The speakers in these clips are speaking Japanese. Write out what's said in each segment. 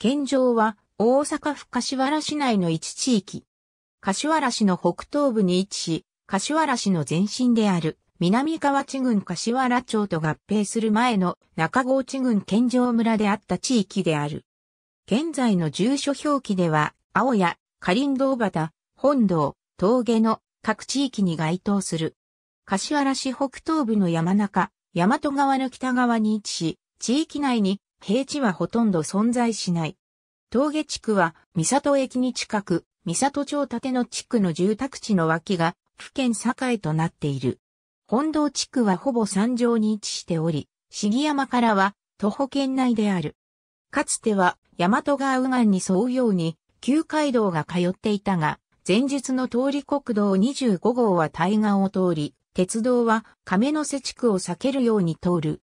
県上は大阪府柏原市内の一地域。柏原市の北東部に位置し、柏原市の前身である南河内郡柏原町と合併する前の中河内郡県上村であった地域である。現在の住所表記では、青谷、下林道端、本堂、峠の各地域に該当する。柏原市北東部の山中、大和川の北側に位置し、地域内に平地はほとんど存在しない。峠地区は、三里駅に近く、三里町建の地区の住宅地の脇が、府県境となっている。本堂地区はほぼ山上に位置しており、杉山からは、徒歩圏内である。かつては、大和川右岸に沿うように、旧街道が通っていたが、前述の通り国道25号は対岸を通り、鉄道は亀の瀬地区を避けるように通る。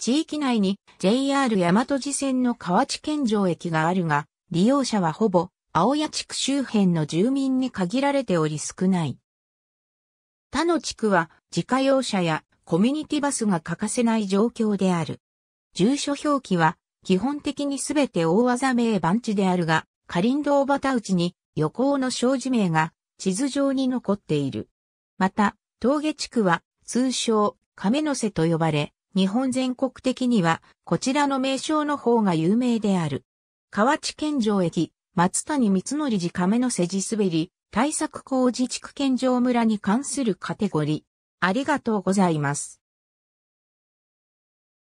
地域内に JR 大和路線の河内県城駅があるが、利用者はほぼ青谷地区周辺の住民に限られており少ない。他の地区は自家用車やコミュニティバスが欠かせない状況である。住所表記は基本的にすべて大技名番地であるが、カリンドーバタウチに旅行の障子名が地図上に残っている。また、峠地区は通称亀の瀬と呼ばれ、日本全国的には、こちらの名称の方が有名である。河内県城駅、松谷光則寺亀の瀬地滑り、対策工事地区県城村に関するカテゴリー。ありがとうございます。